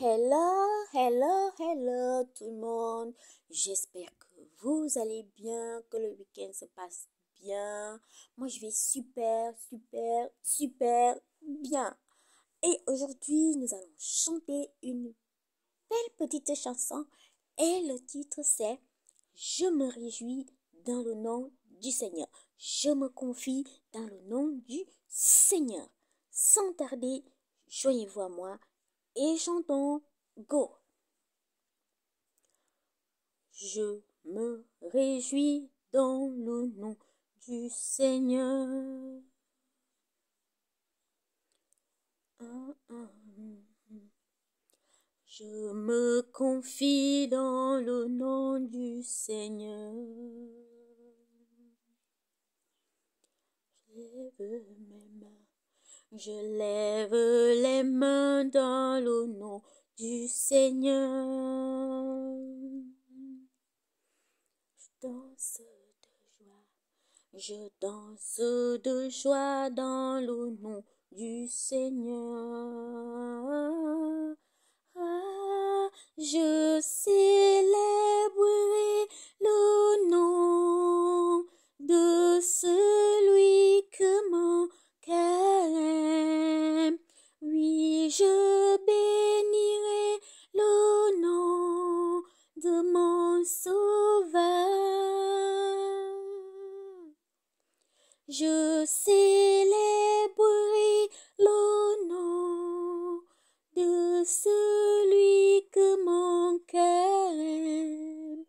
Hello, hello, hello tout le monde. J'espère que vous allez bien, que le week-end se passe bien. Moi, je vais super, super, super bien. Et aujourd'hui, nous allons chanter une belle petite chanson. Et le titre, c'est Je me réjouis dans le nom du Seigneur. Je me confie dans le nom du Seigneur. Sans tarder, joignez-vous à moi et chantons Go. Je me réjouis dans le nom du Seigneur. Je me confie dans le nom du Seigneur. Je lève les mains dans le nom du Seigneur. Je danse de joie, je danse de joie dans le nom du Seigneur. Ah, je sais Je célébrerai nom de celui que mon cœur aime.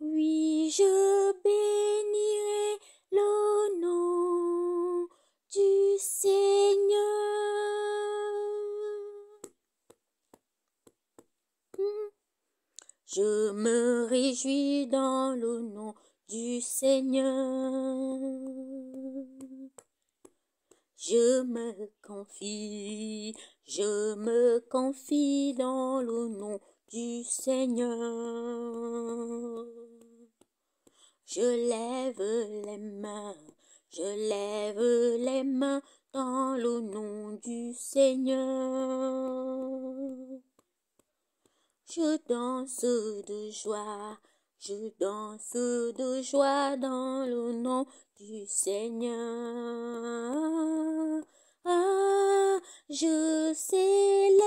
Oui, je bénirai le nom du Seigneur. Je me réjouis dans le nom du Seigneur. Je me confie, je me confie dans le nom du Seigneur. Je lève les mains, je lève les mains dans le nom du Seigneur. Je danse de joie, je danse de joie dans le nom du Seigneur je célébrerai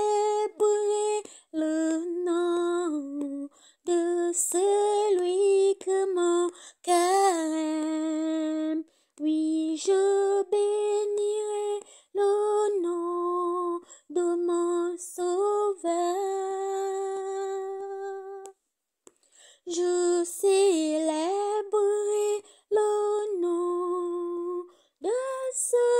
le nom de celui que mon cœur aime. Oui, je bénirai le nom de mon sauveur. Je célébrerai le nom de celui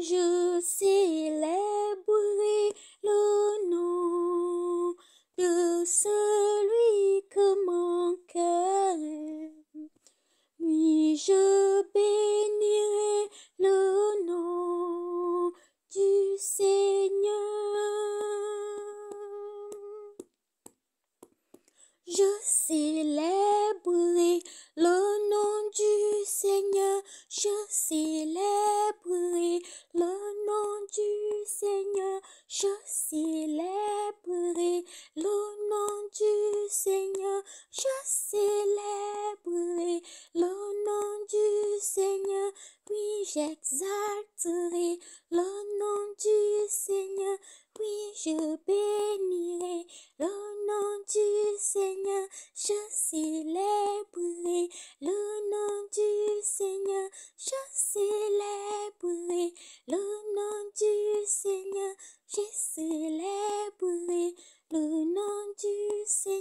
je célébrerai le nom de celui que mon cœur aime. Oui, je bénirai le nom du Seigneur. Je Je célébrerai le nom du Seigneur. Je célébrerai le nom du Seigneur. Puis j'exalterai le nom du Seigneur. Puis je bénirai le nom du Seigneur. Je célébrerai le nom du Seigneur. Je célébrerai le nom du Seigneur. J'ai célébré le nom du Seigneur.